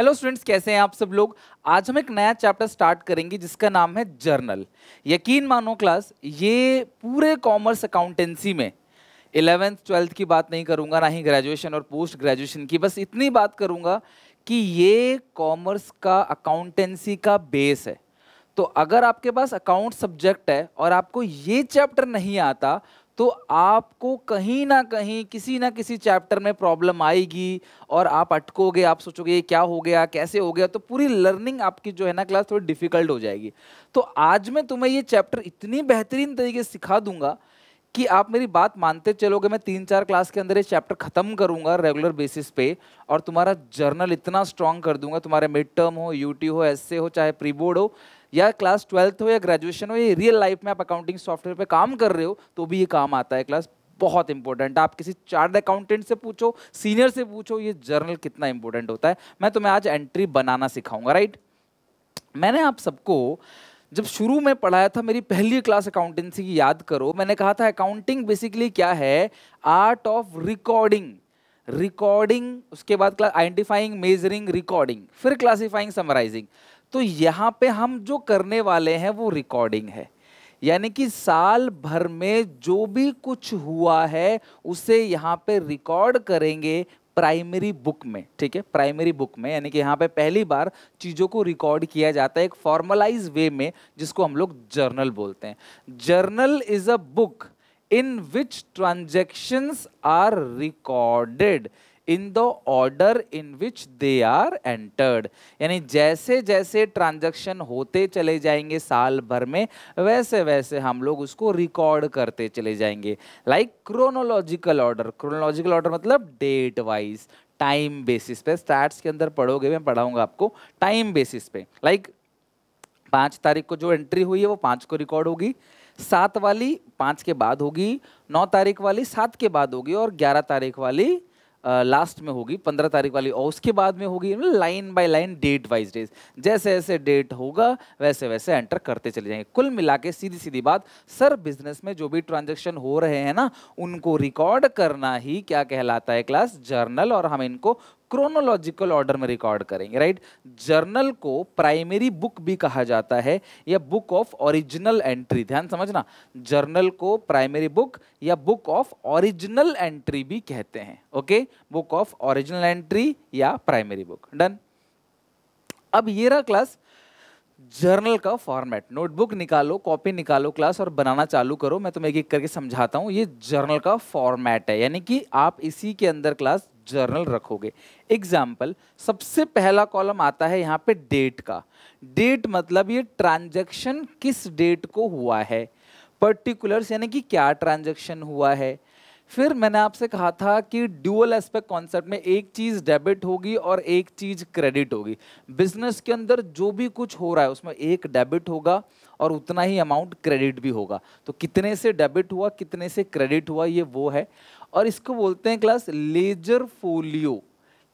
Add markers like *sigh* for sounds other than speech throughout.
Hello students कैसे हैं आप सब लोग आज हम एक नया चैप्टर स्टार्ट करेंगे जिसका नाम है जर्नल यकीन मानो क्लास ये पूरे कॉमर्स अकाउंटेंसी में इलेवेंथ ट्वेल्थ की बात नहीं करूंगा ना ही ग्रेजुएशन और पोस्ट ग्रेजुएशन की बस इतनी बात करूंगा कि ये कॉमर्स का अकाउंटेंसी का बेस है तो अगर आपके पास अकाउंट सब्जेक्ट है और आपको ये चैप्टर नहीं आता तो आपको कहीं ना कहीं किसी ना किसी चैप्टर में प्रॉब्लम आएगी और आप अटकोगे आप सोचोगे ये क्या हो गया कैसे हो गया तो पूरी लर्निंग आपकी जो है ना क्लास थोड़ी डिफ़िकल्ट हो जाएगी तो आज मैं तुम्हें ये चैप्टर इतनी बेहतरीन तरीके से सिखा दूंगा कि आप मेरी बात मानते चलोगे मैं तीन चार क्लास के अंदर ये चैप्टर ख़त्म करूंगा रेगुलर बेसिस पे और तुम्हारा जर्नल इतना स्ट्रांग कर दूंगा तुम्हारे मिड टर्म हो यूटी हो एस हो चाहे प्री बोर्ड हो या क्लास ट्वेल्थ हो या ग्रेजुएशन हो या रियल लाइफ में आप अकाउंटिंग सॉफ्टवेयर पे काम कर रहे हो तो भी ये काम आता है क्लास बहुत इंपॉर्टेंट आप किसी चार्ट अकाउंटेंट से पूछो सीनियर से पूछो ये जर्नल कितना इंपॉर्टेंट होता है मैं तुम्हें आज एंट्री बनाना सिखाऊंगा राइट मैंने आप सबको जब शुरू में पढ़ाया था मेरी पहली क्लास अकाउंटेंसी की याद करो मैंने कहा था अकाउंटिंग बेसिकली क्या है आर्ट ऑफ रिकॉर्डिंग रिकॉर्डिंग उसके बाद क्लास आइडेंटिफाइंग मेजरिंग रिकॉर्डिंग फिर क्लासिफाइंग समराइजिंग तो यहाँ पे हम जो करने वाले हैं वो रिकॉर्डिंग है यानी कि साल भर में जो भी कुछ हुआ है उसे यहाँ पे रिकॉर्ड करेंगे प्राइमरी बुक में ठीक है प्राइमरी बुक में यानी कि यहाँ पे पहली बार चीज़ों को रिकॉर्ड किया जाता है एक फॉर्मलाइज वे में जिसको हम लोग जर्नल बोलते हैं journal is a book in which transactions are recorded in the order in which they are entered यानी जैसे जैसे ट्रांजेक्शन होते चले जाएंगे साल भर में वैसे वैसे हम लोग उसको रिकॉर्ड करते चले जाएंगे like chronological order chronological order मतलब डेट वाइज टाइम बेसिस पे स्टार्ट के अंदर पढ़ोगे मैं पढ़ाऊंगा आपको टाइम बेसिस पे लाइक like, पाँच तारीख को जो एंट्री हुई है वो पाँच को रिकॉर्ड होगी सात वाली पाँच के बाद होगी नौ तारीख वाली सात के बाद होगी और ग्यारह तारीख वाली लास्ट में होगी पंद्रह तारीख वाली और उसके बाद में होगी line by line date wise days जैसे जैसे डेट होगा वैसे वैसे एंटर करते चले जाएंगे कुल मिला के सीधी सीधी बात सर बिजनेस में जो भी ट्रांजेक्शन हो रहे हैं ना उनको रिकॉर्ड करना ही क्या कहलाता है क्लास जर्नल और हम इनको क्रोनोलॉजिकल ऑर्डर में रिकॉर्ड करेंगे राइट जर्नल को प्राइमरी बुक भी कहा जाता है या बुक ऑफ ओरिजिनल एंट्री ध्यान समझना जर्नल को प्राइमरी बुक या बुक ऑफ ओरिजिनल एंट्री भी कहते हैं okay book of original entry या प्राइमरी बुक डन अब ये रहा क्लास जर्नल का फॉर्मेट नोटबुक निकालो कॉपी निकालो क्लास और बनाना चालू करो मैं तुम्हें एक एक करके समझाता हूँ ये जर्नल का फॉर्मेट है यानी कि आप इसी के अंदर क्लास जर्नल रखोगे एग्जाम्पल सबसे पहला कॉलम आता है यहाँ पे डेट का डेट मतलब ये ट्रांजेक्शन किस डेट को हुआ है पर्टिकुलर्स यानी कि क्या ट्रांजेक्शन हुआ है फिर मैंने आपसे कहा था कि ड्यूअल एस्पेक्ट कॉन्सेप्ट में एक चीज़ डेबिट होगी और एक चीज़ क्रेडिट होगी बिजनेस के अंदर जो भी कुछ हो रहा है उसमें एक डेबिट होगा और उतना ही अमाउंट क्रेडिट भी होगा तो कितने से डेबिट हुआ कितने से क्रेडिट हुआ ये वो है और इसको बोलते हैं class ledger folio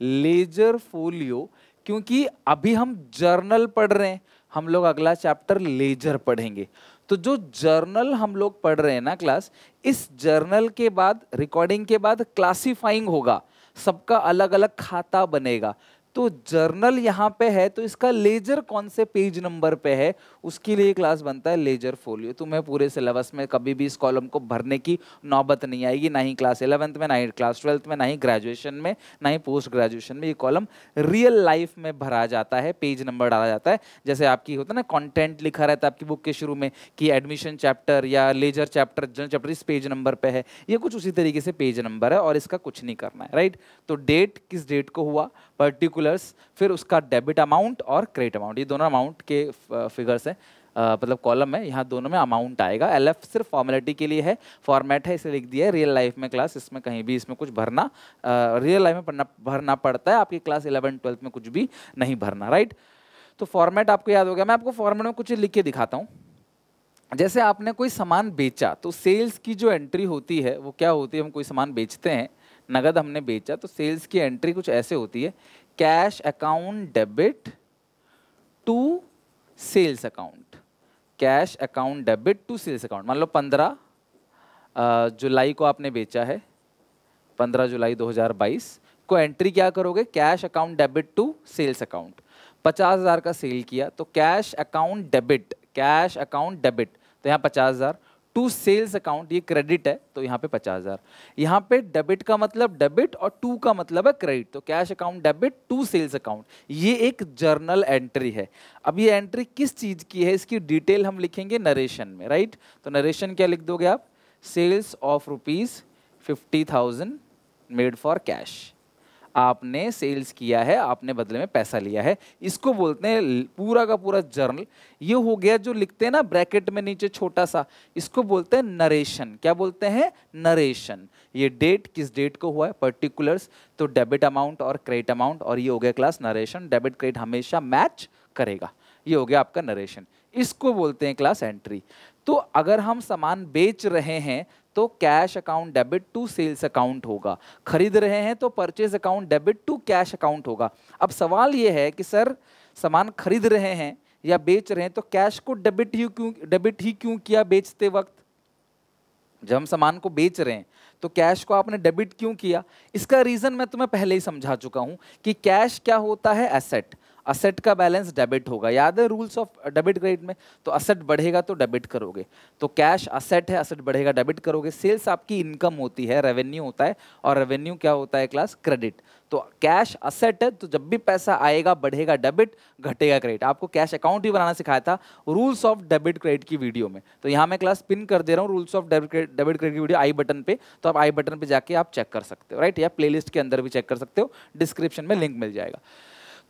ledger folio क्योंकि अभी हम जर्नल पढ़ रहे हैं हम लोग अगला चैप्टर लेजर पढ़ेंगे तो जो जर्नल हम लोग पढ़ रहे हैं ना क्लास इस जर्नल के बाद रिकॉर्डिंग के बाद क्लासीफाइंग होगा सबका अलग अलग खाता बनेगा तो जर्नल यहाँ पे है तो इसका लेजर कौन से पेज नंबर पे है उसके लिए क्लास बनता है लेजर फोलियो तुम्हें पूरे सिलेबस में कभी भी इस कॉलम को भरने की नौबत नहीं आएगी ना ही क्लास इलेवंथ में ना ही क्लास ट्वेल्थ में ना ही ग्रेजुएशन में ना ही पोस्ट ग्रेजुएशन में ये कॉलम रियल लाइफ में भरा जाता है पेज नंबर डाला जाता है जैसे आपकी होता है ना कॉन्टेंट लिखा रहता है आपकी बुक के शुरू में कि एडमिशन चैप्टर या लेजर चैप्टर जनरल चैप्टर इस पेज नंबर पर है ये कुछ उसी तरीके से पेज नंबर है और इसका कुछ नहीं करना है राइट तो डेट किस डेट को हुआ पर्टिकुलर पर्टिकुलर्स फिर उसका डेबिट अमाउंट और क्रेडिट अमाउंट ये दोनों अमाउंट के फिगर्स हैं मतलब कॉलम है यहाँ दोनों में अमाउंट आएगा एल सिर्फ फॉर्मेलिटी के लिए है फॉर्मेट है इसे लिख दिया है रियल लाइफ में क्लास इसमें कहीं भी इसमें कुछ भरना रियल लाइफ में पढ़ना भरना पड़ता है आपकी क्लास इलेवन ट्वेल्थ में कुछ भी नहीं भरना राइट तो फॉर्मेट आपको याद हो गया मैं आपको फॉर्मेट में कुछ लिख के दिखाता हूँ जैसे आपने कोई सामान बेचा तो सेल्स की जो एंट्री होती है वो क्या होती है हम कोई सामान बेचते हैं नगद हमने बेचा तो सेल्स की एंट्री कुछ ऐसे होती है cash account debit to sales account cash account debit to sales account मान लो पंद्रह जुलाई को आपने बेचा है पंद्रह जुलाई 2022 को एंट्री क्या करोगे cash account debit to sales account पचास हज़ार का सेल किया तो cash account debit cash account debit तो यहाँ पचास हज़ार टू सेल्स अकाउंट ये क्रेडिट है तो यहाँ पे पचास हज़ार यहाँ पे डेबिट का मतलब डेबिट और टू का मतलब है क्रेडिट तो cash account debit to sales account ये एक जर्नल एंट्री है अब ये एंट्री किस चीज़ की है इसकी डिटेल हम लिखेंगे नरेशन में राइट तो नरेशन क्या लिख दोगे आप sales of rupees fifty thousand made for cash आपने सेल्स किया है आपने बदले में पैसा लिया है इसको बोलते हैं पूरा का पूरा जर्नल ये हो गया जो लिखते हैं ना ब्रैकेट में नीचे छोटा सा इसको बोलते हैं नरेशन क्या बोलते हैं नरेशन ये डेट किस डेट को हुआ है पर्टिकुलर्स तो डेबिट अमाउंट और क्रेडिट अमाउंट और ये हो गया क्लास नरेशन डेबिट क्रेडिट हमेशा मैच करेगा ये हो गया आपका नरेशन इसको बोलते हैं क्लास एंट्री तो अगर हम सामान बेच रहे हैं तो cash account debit to sales account होगा खरीद रहे हैं तो purchase account debit to cash account होगा अब सवाल ये है कि सर सामान खरीद रहे हैं या बेच रहे हैं तो कैश को डेबिट ही क्यों डेबिट ही क्यों किया बेचते वक्त जब हम सामान को बेच रहे हैं तो कैश को आपने डेबिट क्यों किया इसका रीज़न मैं तुम्हें पहले ही समझा चुका हूँ कि कैश क्या होता है एसेट असेट का बैलेंस डेबिट होगा याद है रूल्स ऑफ डेबिट क्रेडिट में तो असेट बढ़ेगा तो डेबिट करोगे तो कैश असेट है असेट बढ़ेगा डेबिट करोगे सेल्स आपकी इनकम होती है रेवेन्यू होता है और रेवेन्यू क्या होता है क्लास क्रेडिट तो कैश असेट है तो जब भी पैसा आएगा बढ़ेगा डेबिट घटेगा क्रेडिट आपको कैश अकाउंट ही बनाना सिखाया था रूल्स ऑफ डेबिट क्रेडिट की वीडियो में तो यहाँ मैं क्लास पिन कर दे रहा हूँ rules of debit debit credit की वीडियो आई बटन पे तो आप आई बटन पे जाके आप चेक कर सकते हो राइट या प्लेलिस्ट के अंदर भी चेक कर सकते हो डिस्क्रिप्शन में लिंक मिल जाएगा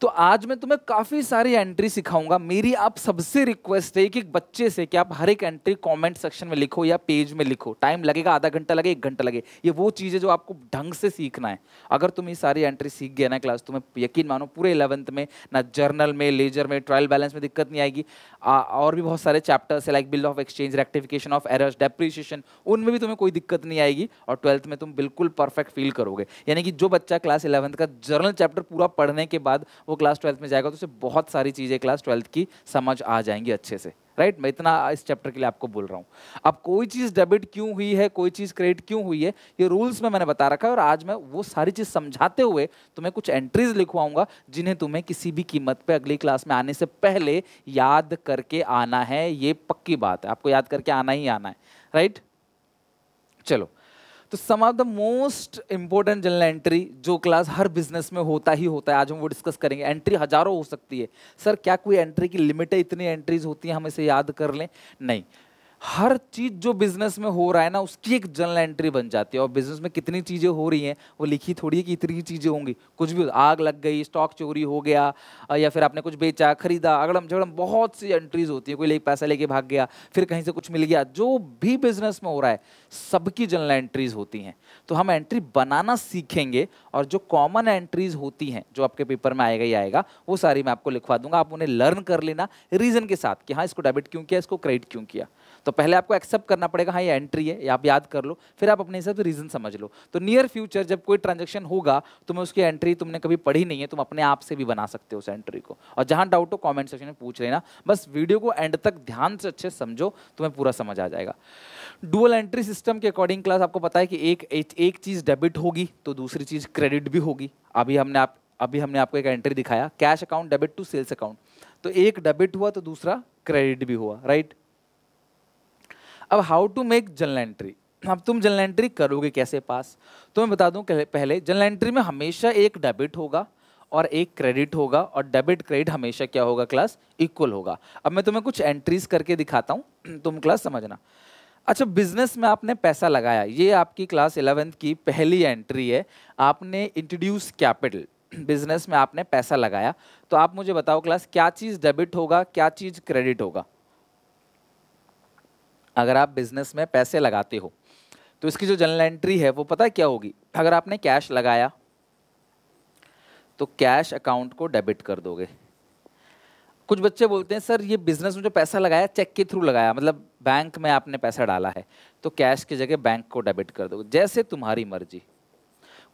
तो आज मैं तुम्हें काफ़ी सारी एंट्री सिखाऊंगा मेरी आप सबसे रिक्वेस्ट है कि एक बच्चे से कि आप हर एक एंट्री कमेंट सेक्शन में लिखो या पेज में लिखो टाइम लगेगा आधा घंटा लगे एक घंटा लगे ये वो चीज़ है जो आपको ढंग से सीखना है अगर तुम ये सारी एंट्री सीख गए ना क्लास तुम्हें यकीन मानो पूरे इलेवंथ में ना जर्नल में लेजर में ट्रायल बैलेंस में दिक्कत नहीं आएगी और भी बहुत सारे चैप्टर्स है like bill of exchange rectification of errors depreciation उनमें भी तुम्हें कोई दिक्कत नहीं आएगी और ट्वेल्थ में तुम बिल्कुल परफेक्ट फील करोगे यानी कि जो बच्चा क्लास इलेवंथ का जर्नल चैप्टर पूरा पढ़ने के बाद वो क्लास ट्वेल्थ में जाएगा तो उसे बहुत सारी चीज़ें क्लास ट्वेल्थ की समझ आ जाएंगी अच्छे से राइट right? मैं इतना इस चैप्टर के लिए आपको बोल रहा हूँ अब कोई चीज़ डेबिट क्यों हुई है कोई चीज़ क्रेडिट क्यों हुई है ये रूल्स में मैंने बता रखा है और आज मैं वो सारी चीज़ समझाते हुए तुम्हें कुछ एंट्रीज लिखवाऊंगा जिन्हें तुम्हें किसी भी कीमत पे अगली क्लास में आने से पहले याद करके आना है ये पक्की बात है आपको याद करके आना ही आना है राइट right? चलो तो some of the most important journal entry जो क्लास हर बिजनेस में होता ही होता है आज हम वो डिस्कस करेंगे एंट्री हजारों हो सकती है सर क्या कोई एंट्री की लिमिट है इतनी एंट्रीज होती हैं हम इसे याद कर लें नहीं हर चीज जो बिजनेस में हो रहा है ना उसकी एक जर्नल एंट्री बन जाती है और बिजनेस में कितनी चीजें हो रही हैं वो लिखी थोड़ी है कि इतनी चीजें होंगी कुछ भी आग लग गई स्टॉक चोरी हो गया या फिर आपने कुछ बेचा खरीदा अगड़म झगड़म बहुत सी एंट्रीज होती है कोई ले पैसा लेके भाग गया फिर कहीं से कुछ मिल गया जो भी बिजनेस में हो रहा है सबकी जर्नल एंट्रीज होती हैं तो हम एंट्री बनाना सीखेंगे और जो कॉमन एंट्रीज होती हैं जो आपके पेपर में आएगा ही आएगा वो सारी मैं आपको लिखवा दूंगा आप उन्हें लर्न कर लेना रीज़न के साथ कि हाँ इसको डेबिट क्यों किया इसको क्रेडिट क्यों किया तो पहले आपको एक्सेप्ट करना पड़ेगा हाँ ये एंट्री है आप याद कर लो फिर आप अपने हिसाब से रीज़न समझ लो तो नियर फ्यूचर जब कोई ट्रांजेक्शन होगा तो मैं उसकी एंट्री तुमने कभी पढ़ी नहीं है तुम अपने आप से भी बना सकते हो उस एंट्री को और जहाँ डाउट हो कॉमेंट सेक्शन में पूछ लेना बस वीडियो को एंड तक ध्यान से अच्छे समझो तुम्हें पूरा समझ आ जाएगा डुअल एंट्री सिस्टम के अकॉर्डिंग क्लास आपको पता है कि एक एक चीज़ डेबिट होगी तो दूसरी चीज़ क्रेडिट भी होगी अभी हमने आप अभी हमने आपको एक एंट्री दिखाया cash account debit to sales account तो एक डेबिट हुआ तो दूसरा क्रेडिट भी हुआ राइट अब how to make journal entry अब तुम जनरल एंट्री करोगे कैसे पास तो मैं बता दूं पहले जनरल एंट्री में हमेशा एक डेबिट होगा और एक क्रेडिट होगा और डेबिट क्रेडिट हमेशा क्या होगा क्लास इक्वल होगा अब मैं तुम्हें कुछ एंट्रीज करके दिखाता हूँ तुम क्लास समझना अच्छा बिजनेस में आपने पैसा लगाया ये आपकी क्लास इलेवेंथ की पहली एंट्री है आपने इंट्रोड्यूस कैपिटल बिजनेस में आपने पैसा लगाया तो आप मुझे बताओ क्लास क्या चीज़ डेबिट होगा क्या चीज़ क्रेडिट होगा अगर आप बिजनेस में पैसे लगाते हो तो इसकी जो जनरल एंट्री है वो पता है क्या होगी अगर आपने कैश लगाया तो कैश अकाउंट को डेबिट कर दोगे कुछ बच्चे बोलते हैं सर ये बिजनेस में जो पैसा लगाया चेक के थ्रू लगाया मतलब बैंक में आपने पैसा डाला है तो कैश की जगह बैंक को डेबिट कर दो जैसे तुम्हारी मर्जी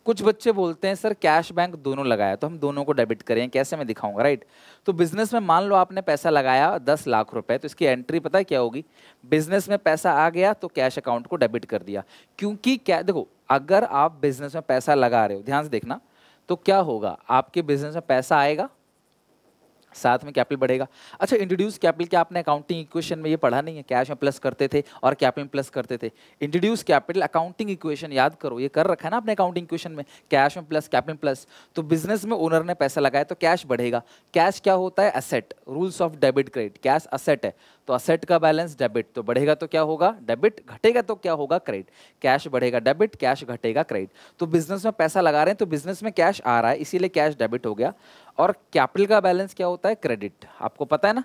कुछ बच्चे बोलते हैं सर कैश बैंक दोनों लगाया तो हम दोनों को डेबिट करें कैसे मैं दिखाऊंगा राइट तो बिजनेस में मान लो आपने पैसा लगाया दस लाख रुपए तो इसकी एंट्री पता क्या होगी बिजनेस में पैसा आ गया तो कैश अकाउंट को डेबिट कर दिया क्योंकि क्या देखो अगर आप बिजनेस में पैसा लगा रहे हो ध्यान से देखना तो क्या होगा आपके बिजनेस में पैसा आएगा साथ में कैपिटल बढ़ेगा अच्छा इंट्रोड्यूस कैपिटल क्या आपने अकाउंटिंग इक्वेशन में ये पढ़ा नहीं है कैश में प्लस करते थे और कैपिटल में प्लस करते थे इंट्रोड्यूस कैपिटल अकाउंटिंग इक्वेशन याद करो ये कर रखा है ना अपने अकाउंटिंग इक्वेशन में कैश में प्लस कैपिटल प्लस तो बिजनेस में ओनर ने पैसा लगाया तो कैश बढ़ेगा कैश क्या होता है asset rules of debit credit cash asset है तो असेट का बैलेंस डेबिट तो बढ़ेगा तो क्या होगा डेबिट घटेगा तो क्या होगा क्रेडिट कैश बढ़ेगा डेबिट कैश घटेगा क्रेडिट तो बिजनेस में पैसा लगा रहे हैं तो बिजनेस में कैश आ रहा है इसीलिए कैश डेबिट हो गया और कैपिटल का बैलेंस क्या होता है क्रेडिट आपको पता है ना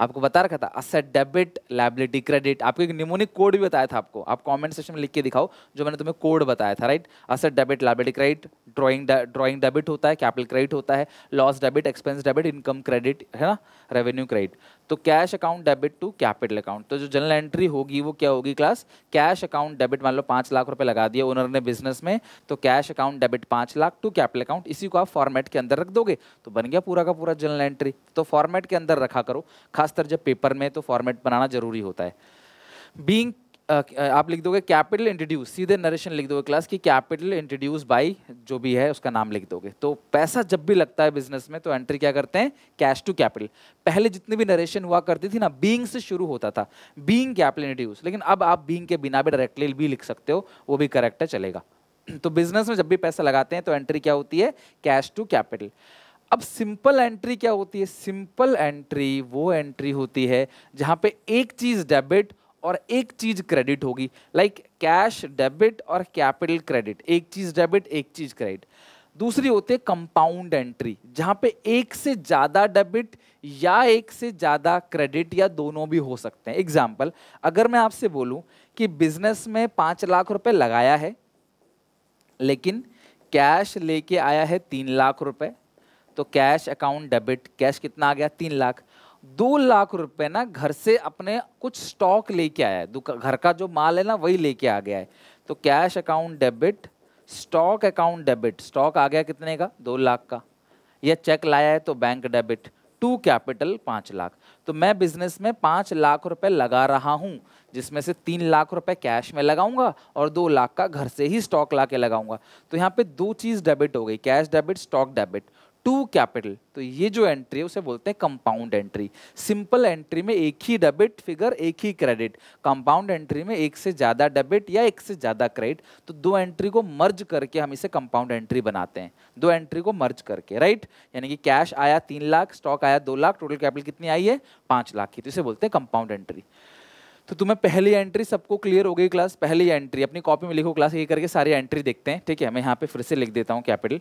आपको बता रखा था असेट डेबिट लाइबिलिटी क्रेडिट आपको एक निमोनिक कोड भी बताया था आपको आप कमेंट सेक्शन में लिख के दिखाओ जो मैंने तुम्हें कोड बताया था right asset debit liability credit drawing drawing debit होता है कैपिटल क्रेडिट होता है loss debit expense debit income credit है ना रेवेन्यू क्रेडिट तो cash account debit to capital account तो जो जनरल एंट्री होगी वो क्या होगी क्लास कैश अकाउंट डेबिट मान लो पाँच लाख रुपए लगा दिया ओनर ने बिजनेस में तो कैश अकाउंट डेबिट पाँच लाख टू कैपिटल अकाउंट इसी को आप फॉर्मेट के अंदर रख दोगे तो बन गया पूरा का पूरा जनरल एंट्री तो फॉर्मेट के अंदर रखा करो खासकर जब पेपर में तो फॉर्मेट बनाना जरूरी होता है बींग आप लिख दोगे कैपिटल इंट्रोड्यूस सीधे नरेशन लिख दोगे क्लास की कैपिटल इंट्रोड्यूस बाई जो भी है उसका नाम लिख दोगे तो पैसा जब भी लगता है बिजनेस में तो एंट्री क्या करते हैं कैश टू कैपिटल पहले जितनी भी नरेशन हुआ करती थी ना बींग से शुरू होता था बींग कैपिटल इंट्रोड्यूस लेकिन अब आप बींग के बिना भी डायरेक्टली भी लिख सकते हो वो भी करेक्ट है चलेगा *clears throat* तो बिजनेस में जब भी पैसा लगाते हैं तो एंट्री क्या होती है कैश टू कैपिटल अब सिंपल एंट्री क्या होती है सिंपल एंट्री वो एंट्री होती है जहाँ पे एक चीज़ डेबिट और एक चीज़ क्रेडिट होगी लाइक कैश डेबिट और कैपिटल क्रेडिट एक चीज़ डेबिट एक चीज़ क्रेडिट दूसरी होती है कंपाउंड एंट्री जहाँ पे एक से ज़्यादा डेबिट या एक से ज़्यादा क्रेडिट या दोनों भी हो सकते हैं एग्जाम्पल अगर मैं आपसे बोलूँ कि बिजनेस में पाँच लाख रुपए लगाया है लेकिन कैश लेके आया है तीन लाख रुपए तो कैश अकाउंट डेबिट कैश कितना आ गया तीन लाख दो लाख रुपए ना घर से अपने कुछ स्टॉक लेके आया है घर का जो माल है ना वही लेके आ गया है तो cash account debit stock account debit stock आ गया कितने का दो लाख का या चेक लाया है तो बैंक डेबिट टू कैपिटल पाँच लाख तो मैं बिजनेस में पाँच लाख रुपए लगा रहा हूँ जिसमें से तीन लाख रुपए कैश में लगाऊंगा और दो लाख का घर से ही स्टॉक ला के लगाऊंगा तो यहाँ पे दो चीज़ डेबिट हो गई cash debit stock debit to capital तो ये जो एंट्री है उसे बोलते हैं कंपाउंड एंट्री सिंपल एंट्री में एक ही डेबिट फिगर एक ही क्रेडिट कंपाउंड एंट्री में एक से ज़्यादा डेबिट या एक से ज़्यादा क्रेडिट तो दो एंट्री को मर्ज करके हम इसे कंपाउंड एंट्री बनाते हैं दो एंट्री को मर्ज करके राइट यानी कि कैश आया तीन लाख स्टॉक आया दो लाख टोटल कैपिटल कितनी आई है पाँच लाख की तो इसे बोलते हैं कंपाउंड एंट्री तो तुम्हें पहली एंट्री सबको क्लियर हो गई क्लास पहली एंट्री अपनी कॉपी में लिखो क्लास ये करके सारी एंट्री देखते हैं ठीक है मैं यहाँ पे फिर से लिख देता हूँ कैपिटल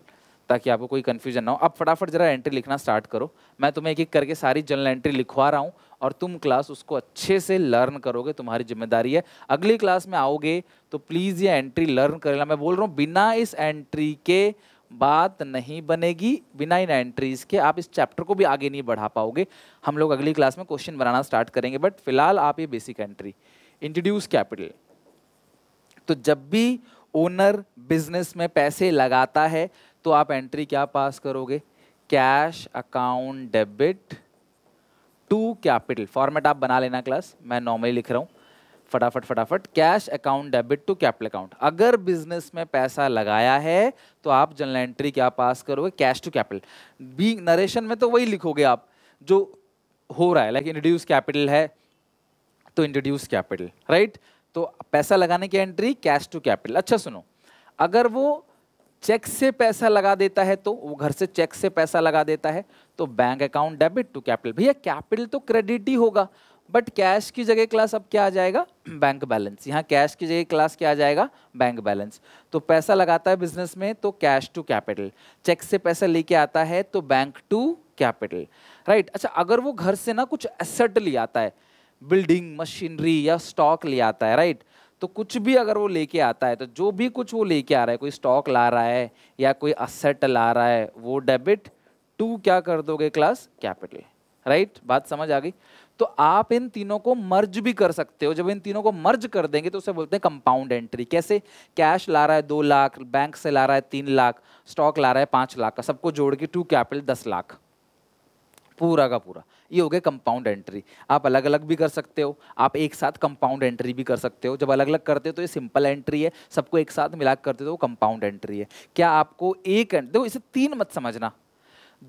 ताकि आपको कोई कन्फ्यूजन ना हो आप फटाफट जरा एंट्री लिखना स्टार्ट करो मैं तुम्हें एक एक करके सारी जनरल एंट्री लिखवा रहा हूँ और तुम क्लास उसको अच्छे से लर्न करोगे तुम्हारी जिम्मेदारी है अगली क्लास में आओगे तो प्लीज़ ये एंट्री लर्न कर लेना मैं बोल रहा हूँ बिना इस एंट्री के बात नहीं बनेगी बिना इन एंट्रीज़ के आप इस चैप्टर को भी आगे नहीं बढ़ा पाओगे हम लोग अगली क्लास में क्वेश्चन बनाना स्टार्ट करेंगे बट फिलहाल आप ये बेसिक एंट्री इंट्रोड्यूस कैपिटल तो जब भी ओनर बिजनेस में पैसे लगाता है तो आप एंट्री क्या पास करोगे cash account debit to capital format आप बना लेना क्लास मैं नॉर्मली लिख रहा हूँ फटाफट फटाफट cash account debit to capital account अगर बिजनेस में पैसा लगाया है तो आप जनरल एंट्री क्या पास करोगे कैश टू कैपिटल बी नरेशन में तो वही लिखोगे आप जो हो रहा है लाइक इंट्रोड्यूस कैपिटल है तो इंट्रोड्यूस कैपिटल राइट तो पैसा लगाने की एंट्री कैश टू कैपिटल अच्छा सुनो अगर वो चेक से पैसा लगा देता है तो वो घर से चेक से पैसा लगा देता है तो bank account debit to capital भैया कैपिटल तो क्रेडिट ही होगा बट कैश की जगह क्लास अब क्या आ जाएगा बैंक *clears throat* बैलेंस यहाँ कैश की जगह क्लास क्या आ जाएगा बैंक बैलेंस तो पैसा लगाता है बिजनेस में तो कैश टू कैपिटल चेक से पैसा लेके आता है तो बैंक टू कैपिटल राइट अच्छा अगर वो घर से ना कुछ एसेट ले आता है बिल्डिंग मशीनरी या स्टॉक ले आता है राइट तो कुछ भी अगर वो लेके आता है तो जो भी कुछ वो लेके आ रहा है कोई स्टॉक ला रहा है या कोई असेट ला रहा है वो डेबिट टू क्या कर दोगे क्लास कैपिटल राइट बात समझ आ गई तो आप इन तीनों को मर्ज भी कर सकते हो जब इन तीनों को मर्ज कर देंगे तो उसे बोलते हैं कंपाउंड एंट्री कैसे कैश ला रहा है दो लाख बैंक से ला रहा है तीन लाख स्टॉक ला रहा है पाँच लाख का सबको जोड़ के टू कैपिटल दस लाख पूरा का पूरा ये हो गया कंपाउंड एंट्री आप अलग अलग भी कर सकते हो आप एक साथ कंपाउंड एंट्री भी कर सकते हो जब अलग अलग करते हो तो ये सिंपल एंट्री है सबको एक साथ मिला करते हो तो कंपाउंड एंट्री है क्या आपको एक देखो इसे तीन मत समझना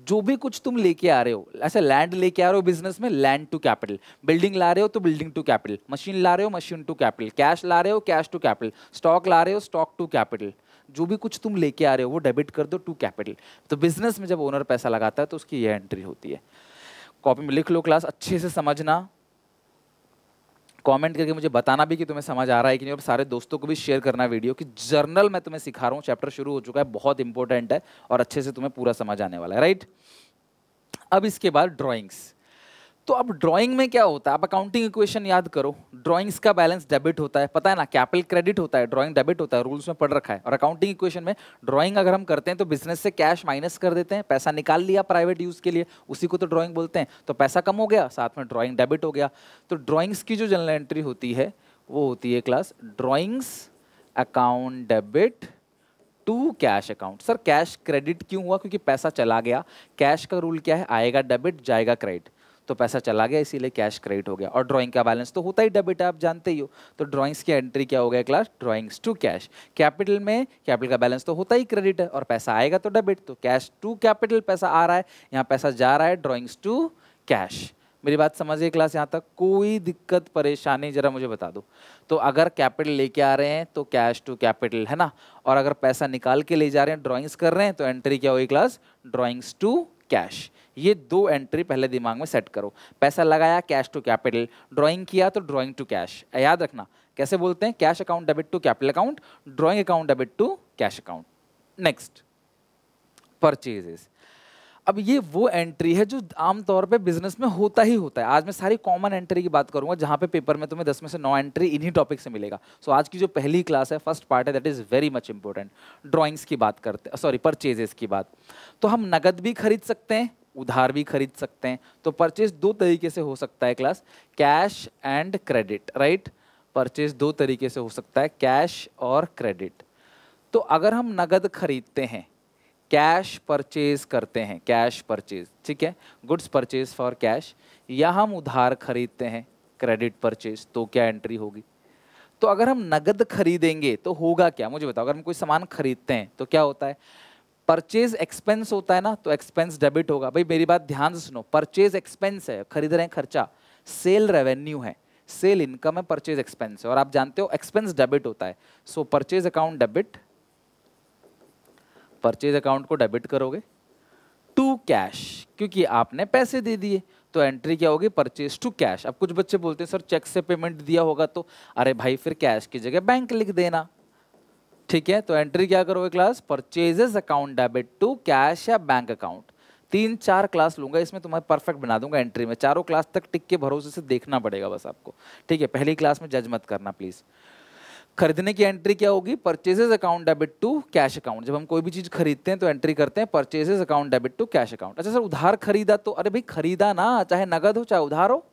जो भी कुछ तुम लेके आ रहे हो ऐसे लैंड लेके आ रहे हो बिजनेस में लैंड टू कैपिटल बिल्डिंग ला रहे हो तो बिल्डिंग टू कैपिटल मशीन ला रहे हो मशीन टू कैपिटल कैश ला रहे हो कैश टू कैपिटल स्टॉक ला रहे हो स्टॉक टू कैपिटल जो भी कुछ तुम लेके आ रहे हो वो डेबिट कर दो टू कैपिटल तो बिजनेस में जब ओनर पैसा लगाता है तो उसकी ये एंट्री होती है कॉपी में लिख लो क्लास अच्छे से समझना कमेंट करके मुझे बताना भी कि तुम्हें समझ आ रहा है कि नहीं और सारे दोस्तों को भी शेयर करना वीडियो कि जर्नल मैं तुम्हें सिखा रहा हूँ चैप्टर शुरू हो चुका है बहुत इंपॉर्टेंट है और अच्छे से तुम्हें पूरा समझ आने वाला है राइट अब इसके बाद ड्राइंग्स तो अब ड्राइंग में क्या होता है आप अकाउंटिंग इक्वेशन याद करो ड्राइंग्स का बैलेंस डेबिट होता है पता है ना कैपिटल क्रेडिट होता है ड्राइंग डेबिट होता है रूल्स में पढ़ रखा है और अकाउंटिंग इक्वेशन में ड्राइंग अगर हम करते हैं तो बिजनेस से कैश माइनस कर देते हैं पैसा निकाल लिया प्राइवेट यूज़ के लिए उसी को तो ड्रॉइंग बोलते हैं तो पैसा कम हो गया साथ में ड्राइंग डेबिट हो गया तो ड्रॉइंग्स की जो जनरल एंट्री होती है वो होती है class drawings account debit to cash account sir cash credit क्यों हुआ क्योंकि पैसा चला गया कैश का रूल क्या है आएगा डेबिट जाएगा क्रेडिट तो पैसा चला गया इसीलिए कैश क्रेडिट हो गया और ड्राइंग का बैलेंस तो होता ही डेबिट है आप जानते ही हो तो ड्राइंग्स की एंट्री क्या हो गया class drawings to cash capital में कैपिटल का बैलेंस तो होता ही क्रेडिट है और पैसा आएगा तो डेबिट तो कैश टू कैपिटल पैसा आ रहा है यहाँ पैसा जा रहा है ड्राइंग्स टू कैश मेरी बात समझिए क्लास यहाँ तक कोई दिक्कत परेशानी जरा मुझे बता दो तो अगर कैपिटल लेके आ रहे हैं तो कैश टू कैपिटल है ना और अगर पैसा निकाल के ले जा रहे हैं ड्राइंग्स कर रहे हैं तो एंट्री क्या होगी क्लास ड्राइंग्स टू कैश ये दो एंट्री पहले दिमाग में सेट करो पैसा लगाया कैश टू कैपिटल ड्राइंग किया तो ड्राइंग टू कैश याद रखना कैसे बोलते हैं cash account debit to capital account drawing account debit to cash account next purchases अब ये वो एंट्री है जो आमतौर पे बिजनेस में होता ही होता है आज मैं सारी कॉमन एंट्री की बात करूंगा जहां पे पेपर में तुम्हें दस में से नौ एंट्री इन्हीं टॉपिक से मिलेगा सो so, आज की जो पहली क्लास है फर्स्ट पार्ट है that is very much important drawings की बात करते सॉरी परचेजेस की बात तो हम नगद भी खरीद सकते हैं उधार भी खरीद सकते हैं तो परचेज दो तरीके से हो सकता है class cash and credit right purchase दो तरीके से हो सकता है कैश और क्रेडिट तो अगर हम नगद खरीदते हैं कैश परचेज करते हैं कैश परचेज ठीक है गुड्स परचेज फॉर कैश या हम उधार खरीदते हैं क्रेडिट परचेज तो क्या एंट्री होगी तो अगर हम नगद खरीदेंगे तो होगा क्या मुझे बताओ अगर हम कोई सामान खरीदते हैं तो क्या होता है परचेज एक्सपेंस होता है ना तो एक्सपेंस डेबिट होगा भाई मेरी बात ध्यान से सुनो परचेज एक्सपेंस है खरीद रहे हैं खर्चा सेल रेवेन्यू है सेल इनकम है परचेज एक्सपेंस है और आप जानते हो एक्सपेंस डेबिट होता है so purchase account debit purchase account को डेबिट करोगे टू कैश क्योंकि आपने पैसे दे दिए तो एंट्री क्या होगी परचेज टू कैश अब कुछ बच्चे बोलते हैं सर चेक से पेमेंट दिया होगा तो अरे भाई फिर कैश की जगह बैंक लिख देना ठीक है तो एंट्री क्या करोगे class purchases account debit to cash या बैंक अकाउंट तीन चार क्लास लूंगा इसमें तुम्हें परफेक्ट बना दूंगा एंट्री में चारों क्लास तक टिक के भरोसे से देखना पड़ेगा बस आपको ठीक है पहली क्लास में जज मत करना प्लीज़ खरीदने की एंट्री क्या होगी purchases account debit to cash account जब हम कोई भी चीज़ खरीदते हैं तो एंट्री करते हैं purchases account debit to cash account अच्छा सर उधार खरीदा तो अरे भाई खरीदा ना चाहे नगद हो चाहे उधार हो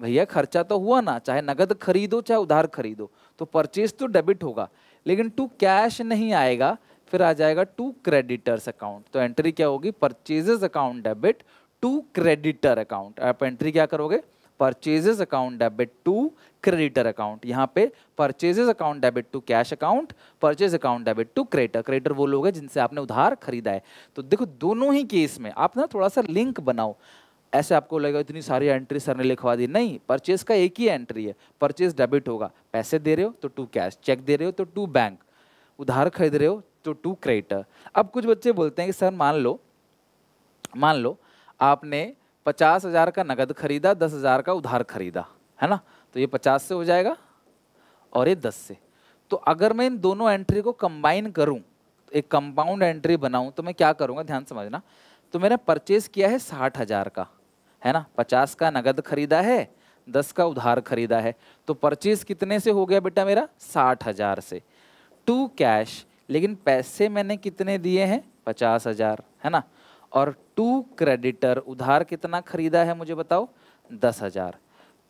भैया खर्चा तो हुआ ना चाहे नगद खरीदो चाहे उधार खरीदो तो परचेज तो डेबिट होगा लेकिन टू कैश नहीं आएगा फिर आ जाएगा टू क्रेडिटर्स अकाउंट तो एंट्री क्या होगी purchases account debit to creditor account आप एंट्री क्या करोगे purchases account debit to creditor account यहाँ पे purchases account debit to cash account purchase account debit to creditor creditor वो लोग हैं जिनसे आपने उधार खरीदा है तो देखो दोनों ही केस में आप ना थोड़ा सा लिंक बनाओ ऐसे आपको लगेगा इतनी सारी एंट्री सर ने लिखवा दी नहीं परचेज का एक ही एंट्री है परचेज डेबिट होगा पैसे दे रहे हो तो टू कैश चेक दे रहे हो तो टू बैंक उधार खरीद रहे हो तो टू क्रेडिटर अब कुछ बच्चे बोलते हैं कि सर मान लो मान लो आपने पचास हज़ार का नगद खरीदा दस हज़ार का उधार खरीदा है ना तो ये पचास से हो जाएगा और ये दस से तो अगर मैं इन दोनों एंट्री को कंबाइन करूं एक कंपाउंड एंट्री बनाऊं तो मैं क्या करूंगा ध्यान समझना तो मैंने परचेज़ किया है साठ हज़ार का है ना पचास का नगद खरीदा है दस का उधार खरीदा है तो परचेज कितने से हो गया बेटा मेरा साठ हज़ार से टू कैश लेकिन पैसे मैंने कितने दिए हैं पचास हज़ार है ना और टू क्रेडिटर उधार कितना खरीदा है मुझे बताओ दस हज़ार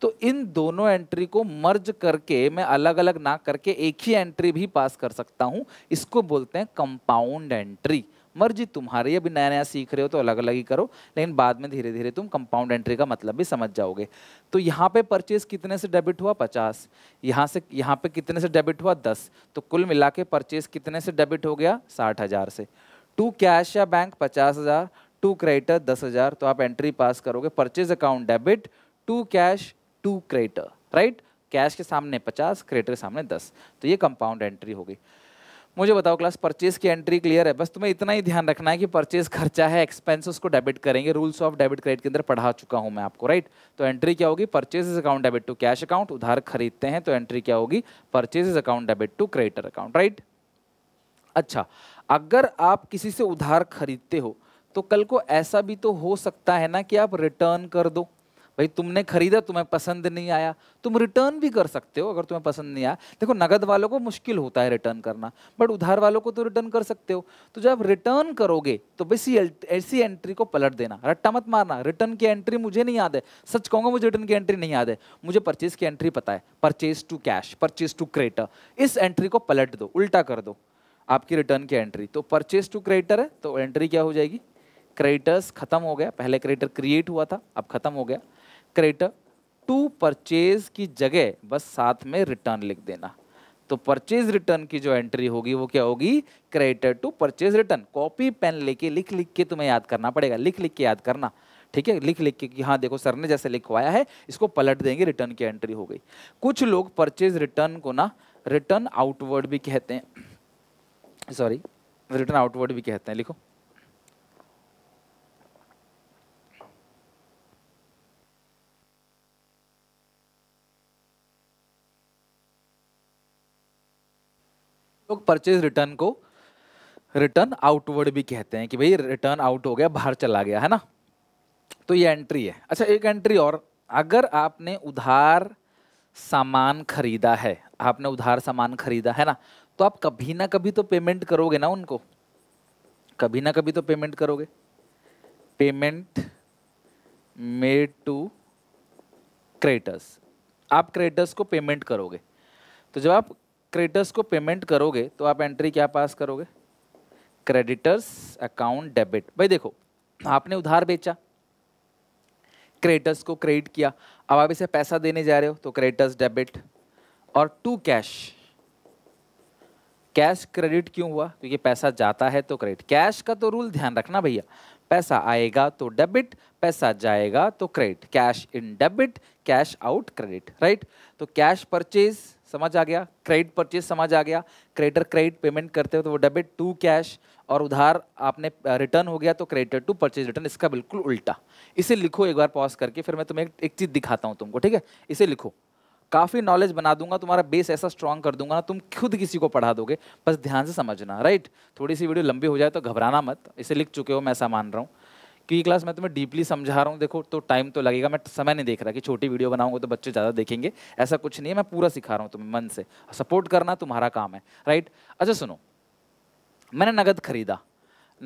तो इन दोनों एंट्री को मर्ज करके मैं अलग अलग ना करके एक ही एंट्री भी पास कर सकता हूँ इसको बोलते हैं कंपाउंड एंट्री मर्जी तुम्हारी अभी नया नया सीख रहे हो तो अलग अलग ही करो लेकिन बाद में धीरे धीरे तुम कंपाउंड एंट्री का मतलब भी समझ जाओगे तो यहाँ पे परचेज कितने से डेबिट हुआ पचास यहाँ से यहाँ पे कितने से डेबिट हुआ दस तो कुल मिला के परचेज कितने से डेबिट हो गया साठ हज़ार से टू कैश या बैंक पचास हज़ार टू क्रेडिटर दस हज़ार तो आप एंट्री पास करोगे purchase account debit to cash to creditor right cash के सामने पचास क्रेडिटर के सामने दस तो ये कंपाउंड एंट्री होगी मुझे बताओ क्लास परचेज की एंट्री क्लियर है बस तुम्हें इतना ही ध्यान रखना है कि परचेज खर्चा है एक्सपेंस उसको डेबिट करेंगे रूल्स ऑफ डेबिट क्रेडिट के अंदर पढ़ा चुका हूं मैं आपको राइट तो एंट्री क्या होगी purchase account debit to cash account उधार खरीदते हैं तो एंट्री क्या होगी purchase account debit to creditor account right अच्छा अगर आप किसी से उधार खरीदते हो तो कल को ऐसा भी तो हो सकता है ना कि आप रिटर्न कर दो भाई तुमने खरीदा तुम्हें पसंद नहीं आया तुम रिटर्न भी कर सकते हो अगर तुम्हें पसंद नहीं आया देखो नगद वालों को मुश्किल होता है रिटर्न करना बट उधार वालों को तो रिटर्न कर सकते हो तो जब रिटर्न करोगे तो बस ऐसी एंट्री को पलट देना रट्टा मत मारना रिटर्न की एंट्री मुझे नहीं याद है सच कहूंगा मुझे रिटर्न की एंट्री नहीं याद है मुझे परचेज की एंट्री पता है purchase to cash purchase to creditor इस एंट्री को पलट दो उल्टा कर दो आपकी रिटर्न की एंट्री तो परचेज टू क्रेटर है तो एंट्री क्या हो जाएगी क्रेडिटर्स खत्म हो गया पहले क्रेडिटर क्रिएट हुआ था अब खत्म हो गया क्रेडिटर टू परचेज की जगह बस साथ में रिटर्न लिख देना तो परचेज रिटर्न की जो एंट्री होगी वो क्या होगी creditor to purchase return copy pen लेके लिख लिख के तुम्हें याद करना पड़ेगा लिख लिख के याद करना ठीक है लिख लिख के कि हाँ देखो सर ने जैसे लिखवाया है इसको पलट देंगे रिटर्न की एंट्री हो गई कुछ लोग परचेज रिटर्न को ना रिटर्न आउटवर्ड भी कहते हैं सॉरी रिटर्न आउटवर्ड भी कहते हैं लिखो परचेज रिटर्न को रिटर्न आउटवर्ड भी कहते हैं कि भाई रिटर्न आउट हो गया बाहर चला गया है ना तो ये एंट्री है अच्छा एक एंट्री और अगर आपने उधार सामान खरीदा है आपने उधार सामान खरीदा है ना तो आप कभी ना कभी तो पेमेंट करोगे ना उनको कभी ना कभी तो पेमेंट करोगे पेमेंट मेड टू क्रेटर्स आप क्रेटर्स को पेमेंट करोगे तो जब आप क्रेडिटर्स को पेमेंट करोगे तो आप एंट्री क्या पास करोगे क्रेडिटर्स अकाउंट डेबिट भाई देखो आपने उधार बेचा क्रेडिटर्स को क्रेडिट किया अब आप इसे पैसा देने जा रहे हो तो क्रेडिटर्स डेबिट और टू कैश कैश क्रेडिट क्यों हुआ क्योंकि पैसा जाता है तो क्रेडिट कैश का तो रूल ध्यान रखना भैया पैसा आएगा तो डेबिट पैसा जाएगा तो credit cash in debit cash out credit right तो कैश परचेज समझ आ गया क्रेडिट परचेज समझ आ गया क्रेडिटर क्रेडिट पेमेंट करते हो तो वो डेबिट टू कैश और उधार आपने रिटर्न हो गया तो क्रेडिटर टू परचेज रिटर्न इसका बिल्कुल उल्टा इसे लिखो एक बार पॉज करके फिर मैं तुम्हें एक चीज़ दिखाता हूँ तुमको ठीक है इसे लिखो काफ़ी नॉलेज बना दूंगा तुम्हारा बेस ऐसा स्ट्रांग कर दूंगा ना तुम खुद किसी को पढ़ा दोगे बस ध्यान से समझना राइट थोड़ी सी वीडियो लंबी हो जाए तो घबराना मत इसे लिख चुके हो मैं ऐसा मान रहा हूँ क्योंकि क्लास मैं तुम्हें डीपली समझा रहा हूँ देखो तो टाइम तो लगेगा मैं समय नहीं देख रहा कि छोटी वीडियो बनाऊंगा तो बच्चे ज़्यादा देखेंगे ऐसा कुछ नहीं है मैं पूरा सिखा रहा हूँ तुम्हें मन से सपोर्ट करना तुम्हारा काम है राइट अच्छा सुनो मैंने नगद खरीदा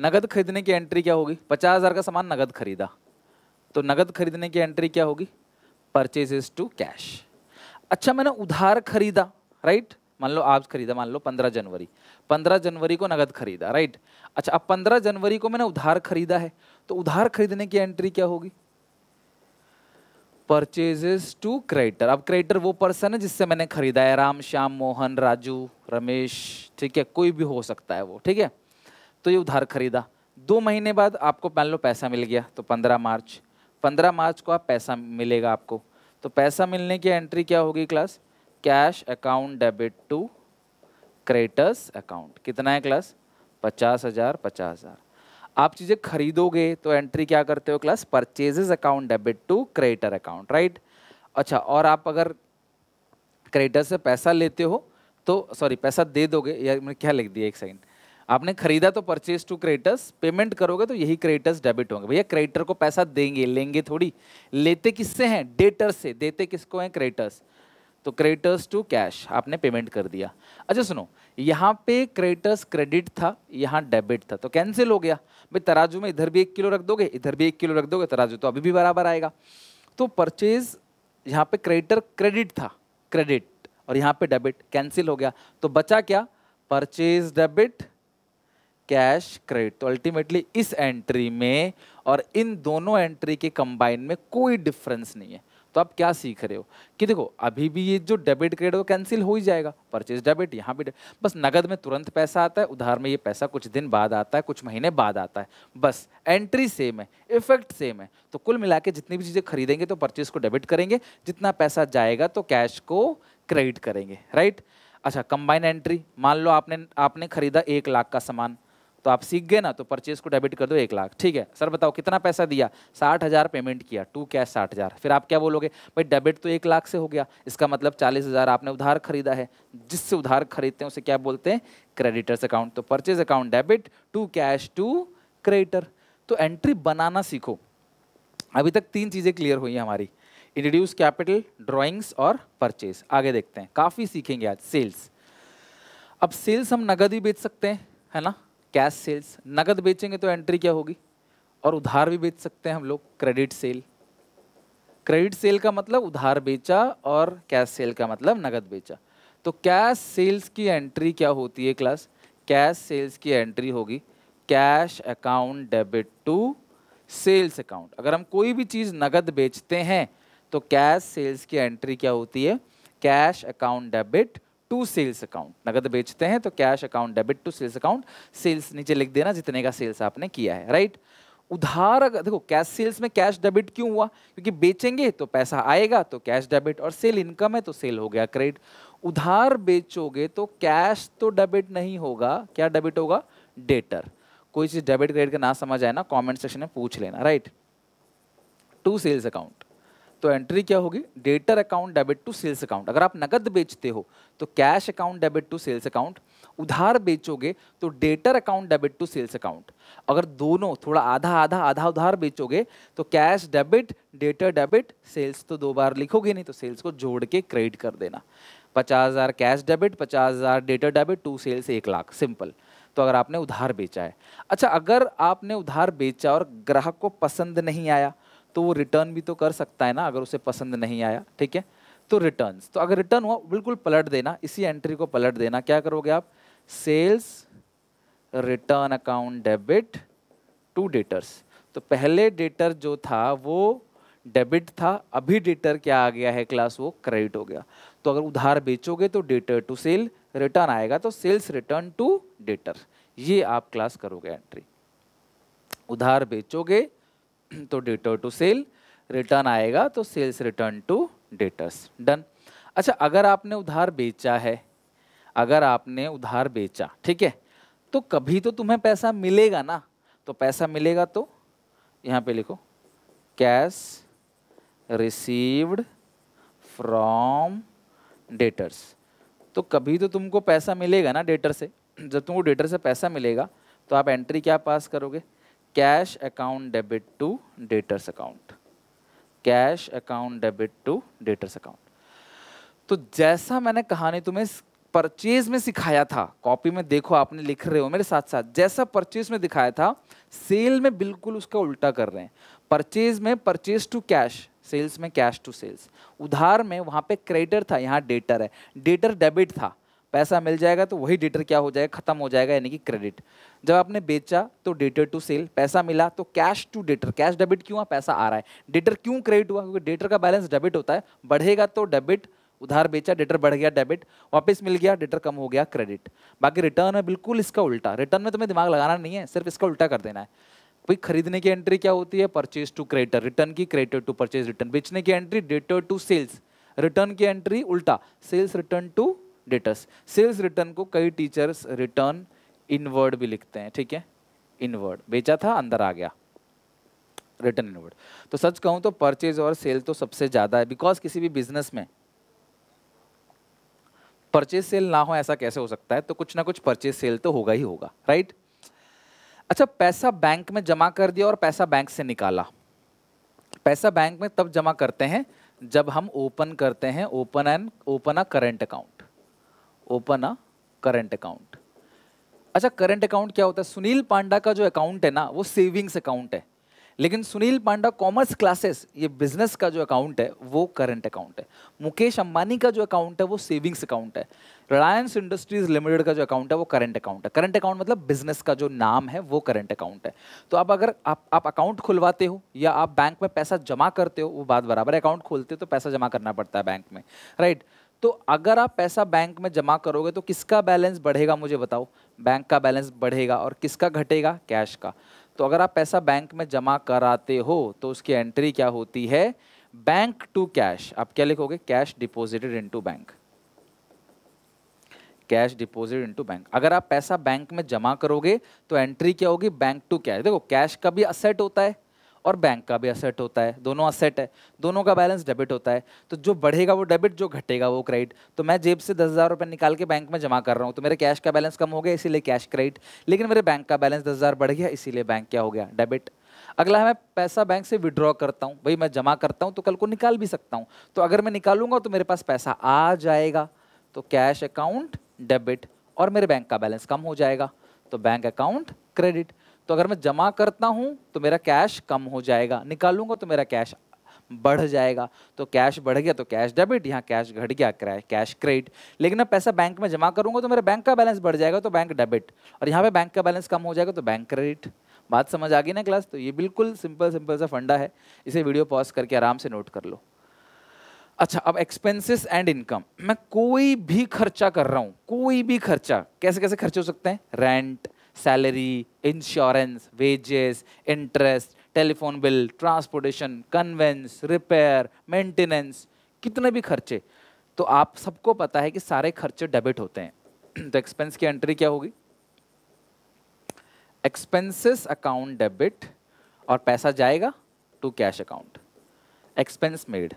नगद खरीदने की एंट्री क्या होगी पचास हज़ार का सामान नगद खरीदा तो नगद खरीदने की एंट्री क्या होगी परचेज टू कैश अच्छा मैंने उधार खरीदा राइट मान लो आज खरीदा मान लो पंद्रह जनवरी पंद्रह जनवरी को नगद खरीदा राइट अच्छा अब पंद्रह जनवरी को मैंने उधार खरीदा है तो उधार खरीदने की एंट्री क्या होगी परचेजेस टू क्रेडिटर अब क्रेडिटर वो पर्सन है जिससे मैंने खरीदा है राम श्याम मोहन राजू रमेश ठीक है कोई भी हो सकता है वो ठीक है तो ये उधार खरीदा दो महीने बाद आपको मान लो पैसा मिल गया तो पंद्रह मार्च पंद्रह मार्च को आप पैसा मिलेगा आपको तो पैसा मिलने की एंट्री क्या होगी class cash account debit to creditors account कितना है क्लास पचास हज़ार पचास हज़ार आप चीज़ें खरीदोगे तो एंट्री क्या करते हो class purchases account debit to creditor account right अच्छा और आप अगर क्रेडिटर से पैसा लेते हो तो सॉरी पैसा दे दोगे या मैंने क्या लिख दिया एक सेकंड आपने खरीदा तो परचेज टू क्रेडिटर्स पेमेंट करोगे तो यही क्रेडिटर्स डेबिट होंगे भैया क्रेडिटर को पैसा देंगे लेंगे थोड़ी लेते किससे हैं डेटर से देते किसको हैं क्रेडिटर्स तो क्रेडिटर्स टू कैश आपने पेमेंट कर दिया अच्छा सुनो यहाँ पे क्रेडिटर्स क्रेडिट था यहाँ डेबिट था तो कैंसिल हो गया भाई तराजू में इधर भी एक किलो रख दोगे इधर भी एक किलो रख दोगे तराजू तो अभी भी बराबर आएगा तो परचेज यहाँ पे क्रेडिटर क्रेडिट था क्रेडिट और यहाँ पे डेबिट कैंसिल हो गया तो बचा क्या परचेज डेबिट कैश क्रेडिट तो अल्टीमेटली इस एंट्री में और इन दोनों एंट्री के कंबाइन में कोई डिफरेंस नहीं है तो आप क्या सीख रहे हो कि देखो अभी भी ये जो डेबिट क्रेडिट वो कैंसिल हो ही जाएगा परचेज डेबिट यहाँ भी बस नगद में तुरंत पैसा आता है उधार में ये पैसा कुछ दिन बाद आता है कुछ महीने बाद आता है बस एंट्री सेम है इफेक्ट सेम है तो कुल मिला के जितनी भी चीज़ें खरीदेंगे तो परचेज को डेबिट करेंगे जितना पैसा जाएगा तो कैश को क्रेडिट करेंगे राइट अच्छा कंबाइन एंट्री मान लो आपने आपने खरीदा एक लाख का सामान तो आप सीख गए ना तो परचेज को डेबिट कर दो एक लाख ठीक है सर बताओ कितना पैसा दिया साठ हज़ार पेमेंट किया टू कैश साठ हज़ार फिर आप क्या बोलोगे भाई डेबिट तो एक लाख से हो गया इसका मतलब चालीस हज़ार आपने उधार खरीदा है जिससे उधार खरीदते हैं उसे क्या बोलते हैं क्रेडिटर्स अकाउंट तो purchase account debit to cash to creditor तो एंट्री बनाना सीखो अभी तक तीन चीज़ें क्लियर हुई हैं हमारी इंट्रोड्यूस कैपिटल ड्राइंग्स और परचेज आगे देखते हैं काफ़ी सीखेंगे आज सेल्स अब सेल्स हम नगद ही बेच सकते हैं है ना कैश सेल्स नगद बेचेंगे तो एंट्री क्या होगी और उधार भी बेच सकते हैं हम लोग क्रेडिट सेल क्रेडिट सेल का मतलब उधार बेचा और कैश सेल का मतलब नगद बेचा तो कैश सेल्स की एंट्री क्या होती है क्लास कैश सेल्स की एंट्री होगी cash account debit to sales account अगर हम कोई भी चीज़ नगद बेचते हैं तो कैश सेल्स की एंट्री क्या होती है cash account debit to sales account नगद बेचते हैं तो cash account debit to sales account sales नीचे लिख देना जितने का सेल्स आपने किया है राइट उधार अगर देखो कैश सेल्स में कैश डेबिट क्यों हुआ क्योंकि बेचेंगे तो पैसा आएगा तो कैश डेबिट और सेल इनकम है तो सेल हो गया क्रेडिट उधार बेचोगे तो कैश तो डेबिट नहीं होगा क्या डेबिट होगा डेटर कोई चीज़ डेबिट क्रेडिट का ना समझ आए ना कमेंट सेक्शन में पूछ लेना राइट टू सेल्स अकाउंट तो एंट्री क्या होगी debtor account debit to sales account अगर आप नकद बेचते हो तो cash account debit to sales account उधार बेचोगे तो debtor account debit to sales account अगर दोनों थोड़ा आधा आधा आधा उधार बेचोगे तो cash debit debtor debit sales तो दो बार लिखोगे नहीं तो सेल्स को जोड़ के क्रेडिट कर देना पचास हज़ार कैश डेबिट पचास हज़ार डेटर डेबिट टू सेल्स एक लाख सिंपल तो अगर आपने उधार बेचा है अच्छा अगर आपने उधार बेचा और ग्राहक को पसंद नहीं आया तो वो रिटर्न भी तो कर सकता है ना अगर उसे पसंद नहीं आया ठीक है तो रिटर्न तो अगर रिटर्न हुआ बिल्कुल पलट देना इसी एंट्री को पलट देना क्या करोगे आप sales return account debit to debtors तो पहले डेटर जो था वो डेबिट था अभी डेटर क्या आ गया है क्लास वो क्रेडिट हो गया तो अगर उधार बेचोगे तो डेटर टू सेल रिटर्न आएगा तो सेल्स रिटर्न टू डेटर ये आप क्लास करोगे एंट्री उधार बेचोगे तो डेटर टू सेल रिटर्न आएगा तो sales return to debtors done अच्छा अगर आपने उधार बेचा है अगर आपने उधार बेचा ठीक है तो कभी तो तुम्हें पैसा मिलेगा ना तो पैसा मिलेगा तो यहाँ पे लिखो कैश रिसीव्ड फ्रॉम डेटर्स तो कभी तो तुमको पैसा मिलेगा ना डेटर से जब तुमको डेटर से पैसा मिलेगा तो आप एंट्री क्या पास करोगे cash account debit to debtors account cash account debit to debtors account तो जैसा मैंने कहानी तुम्हें परचेज में सिखाया था कॉपी में देखो आपने लिख रहे हो मेरे साथ साथ जैसा परचेज में दिखाया था सेल में बिल्कुल उसका उल्टा कर रहे हैं परचेज में परचेज टू कैश सेल्स में कैश टू सेल्स उधार में वहां पे क्रेडिटर था यहाँ डेटर है डेटर डेबिट था पैसा मिल जाएगा तो वही डेटर क्या हो जाएगा खत्म हो जाएगा यानी कि क्रेडिट जब आपने बेचा तो डेटर टू सेल पैसा मिला तो cash to debtor cash debit क्यों पैसा आ रहा है डेटर क्यों क्रेडिट हुआ क्योंकि डेटर का बैलेंस डेबिट होता है बढ़ेगा तो डेबिट उधार बेचा डेटर बढ़ गया डेबिट वापस मिल गया डेटर कम हो गया क्रेडिट बाकी रिटर्न है बिल्कुल इसका उल्टा रिटर्न में तुम्हें दिमाग लगाना नहीं है सिर्फ इसका उल्टा कर देना है भाई खरीदने की एंट्री क्या होती है परचेज टू क्रेडिटर रिटर्न की क्रेडिटर टू परचेज रिटर्न बेचने की entry debtor to sales return की एंट्री उल्टा sales return to debtors sales return को कई टीचर्स रिटर्न इनवर्ड भी लिखते हैं ठीक है इनवर्ड बेचा था अंदर आ गया रिटर्न इनवर्ड तो सच कहूँ तो परचेज और सेल तो सबसे ज़्यादा है बिकॉज किसी भी बिजनेस में परचेज सेल ना हो ऐसा कैसे हो सकता है तो कुछ ना कुछ परचेज सेल तो होगा ही होगा राइट अच्छा पैसा बैंक में जमा कर दिया और पैसा बैंक से निकाला पैसा बैंक में तब जमा करते हैं जब हम ओपन करते हैं open and open a current account open a current account अच्छा करंट अकाउंट क्या होता है सुनील पांडा का जो अकाउंट है ना वो सेविंग्स अकाउंट है लेकिन सुनील पांडा कॉमर्स क्लासेस ये बिजनेस का जो अकाउंट है वो करंट अकाउंट है मुकेश अंबानी का जो अकाउंट है वो सेविंग्स अकाउंट है रिलायंस इंडस्ट्रीज लिमिटेड का जो अकाउंट है वो करंट अकाउंट है करंट अकाउंट मतलब बिजनेस का जो नाम है वो करंट अकाउंट है तो अब अगर आप आप अकाउंट खुलवाते हो या आप बैंक में पैसा जमा करते हो वो बात बराबर अकाउंट खोलते हो तो पैसा जमा करना पड़ता है बैंक में राइट right? तो अगर आप पैसा बैंक में जमा करोगे तो किसका बैलेंस बढ़ेगा मुझे बताओ बैंक का बैलेंस बढ़ेगा और किसका घटेगा कैश का तो अगर आप पैसा बैंक में जमा कराते हो तो उसकी एंट्री क्या होती है बैंक टू कैश आप क्या लिखोगे cash deposited into bank cash deposit into bank अगर आप पैसा बैंक में जमा करोगे तो एंट्री क्या होगी बैंक टू कैश देखो कैश का भी असेट होता है और बैंक का भी असेट होता है दोनों असेट है दोनों का बैलेंस डेबिट होता है तो जो बढ़ेगा वो डेबिट जो घटेगा वो क्रेडिट तो मैं जेब से दस हज़ार रुपये निकाल के बैंक में जमा कर रहा हूँ तो मेरे कैश का बैलेंस कम हो गया इसीलिए कैश क्रेडिट लेकिन मेरे बैंक का बैलेंस दस हज़ार बढ़ गया इसीलिए बैंक क्या हो गया डेबिट अगला है मैं पैसा बैंक से विड्रॉ करता हूँ भाई मैं जमा करता हूँ तो कल को निकाल भी सकता हूँ तो अगर मैं निकालूंगा तो मेरे पास पैसा आ जाएगा तो कैश अकाउंट डेबिट और मेरे बैंक का बैलेंस कम हो जाएगा तो बैंक अकाउंट क्रेडिट तो अगर मैं जमा करता हूँ तो मेरा कैश कम हो जाएगा निकालूंगा तो मेरा कैश बढ़ जाएगा तो कैश बढ़ गया तो कैश डेबिट यहाँ कैश घट गया कैश क्रेडिट लेकिन मैं पैसा बैंक में जमा करूंगा तो मेरा बैंक का बैलेंस बढ़ जाएगा तो बैंक डेबिट और यहाँ पे बैंक का बैलेंस कम हो जाएगा तो बैंक क्रेडिट बात समझ आ गई ना क्लास तो ये बिल्कुल सिंपल सिंपल सा फंडा है इसे वीडियो पॉज करके आराम से नोट कर लो अच्छा अब एक्सपेंसिस एंड इनकम मैं कोई भी खर्चा कर रहा हूँ कोई भी खर्चा कैसे कैसे खर्चे हो सकते हैं rent salary, insurance, wages, interest, telephone bill transportation conveyance repair maintenance कितने भी खर्चे तो आप सबको पता है कि सारे खर्चे डेबिट होते हैं *clears throat* तो एक्सपेंस की एंट्री क्या होगी एक्सपेंसेस अकाउंट डेबिट और पैसा जाएगा to cash account expense made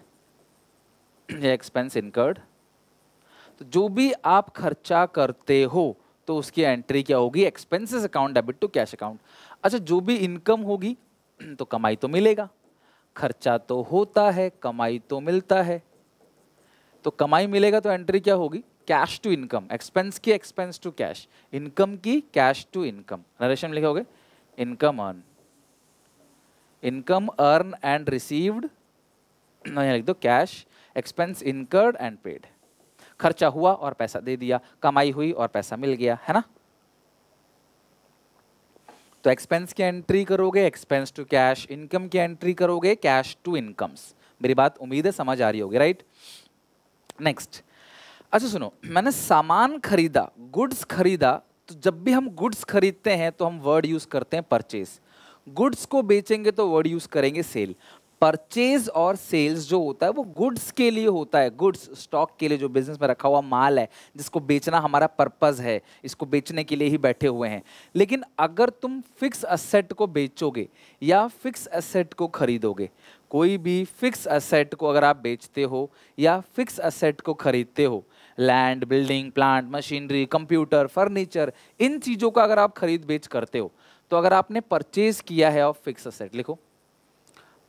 या एक्सपेंस इनकर्ड तो जो भी आप खर्चा करते हो तो उसकी एंट्री क्या होगी expenses account debit to cash account अच्छा जो भी इनकम होगी *clears throat* तो कमाई तो मिलेगा खर्चा तो होता है कमाई तो मिलता है तो कमाई मिलेगा तो एंट्री क्या होगी कैश टू इनकम एक्सपेंस की एक्सपेंस टू कैश इनकम की कैश टू इनकम नरेशन लिखे होगे income earn income earn and received लिख दो cash expense incurred and paid खर्चा हुआ और पैसा दे दिया कमाई हुई और पैसा मिल गया है ना तो एक्सपेंस की एंट्री करोगे एक्सपेंस टू कैश इनकम की एंट्री करोगे कैश टू इनकम्स मेरी बात उम्मीद है समझ आ रही होगी राइट नेक्स्ट अच्छा सुनो मैंने सामान खरीदा गुड्स खरीदा तो जब भी हम गुड्स खरीदते हैं तो हम वर्ड यूज़ करते हैं परचेज गुड्स को बेचेंगे तो वर्ड यूज़ करेंगे सेल परचेज और सेल्स जो होता है वो गुड्स के लिए होता है गुड्स स्टॉक के लिए जो बिजनेस में रखा हुआ माल है जिसको बेचना हमारा पर्पज है इसको बेचने के लिए ही बैठे हुए हैं लेकिन अगर तुम फिक्स असेट को बेचोगे या फिक्स असेट को खरीदोगे कोई भी फिक्स असेट को अगर आप बेचते हो या फिक्स असेट को खरीदते हो land building plant machinery computer furniture इन चीज़ों का अगर आप खरीद बेच करते हो तो अगर आपने परचेज किया है ऑफ फिक्स असेट लिखो